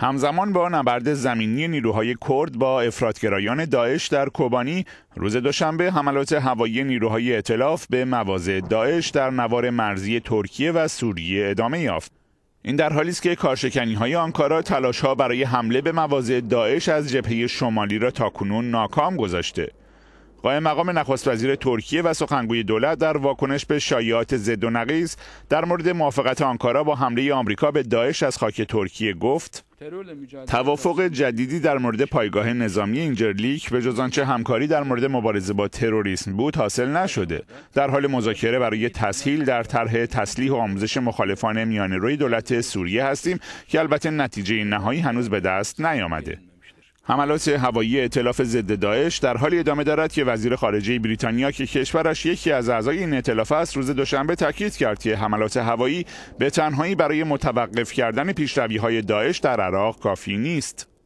همزمان با نبرد زمینی نیروهای کرد با افرادگرایان داعش در کوبانی روز دوشنبه حملات هوایی نیروهای اطلاف به مواضع داعش در نوار مرزی ترکیه و سوریه ادامه یافت این در حالی است که کارشکنی های آنکارا تلاش ها برای حمله به مواضع داعش از جبهه شمالی را تاکنون ناکام گذاشته قائم مقام نخست وزیر ترکیه و سخنگوی دولت در واکنش به شایعات زد و نقیز در مورد موافقت آنکارا با حمله آمریکا به داعش از خاک ترکیه گفت توافق جدیدی در مورد پایگاه نظامی اینجرلیک به جز آنچه همکاری در مورد مبارزه با تروریسم بود حاصل نشده در حال مذاکره برای تسهیل در طرح تسلیح و آموزش مخالفان میانه روی دولت سوریه هستیم که البته نتیجه نهایی هنوز به دست نیامده حملات هوایی اطلاف ضد داعش در حالی ادامه دارد که وزیر خارجه بریتانیا که کشورش یکی از اعضای این ائتلاف است روز دوشنبه تاکید کرد که حملات هوایی به تنهایی برای متوقف کردن های داعش در عراق کافی نیست.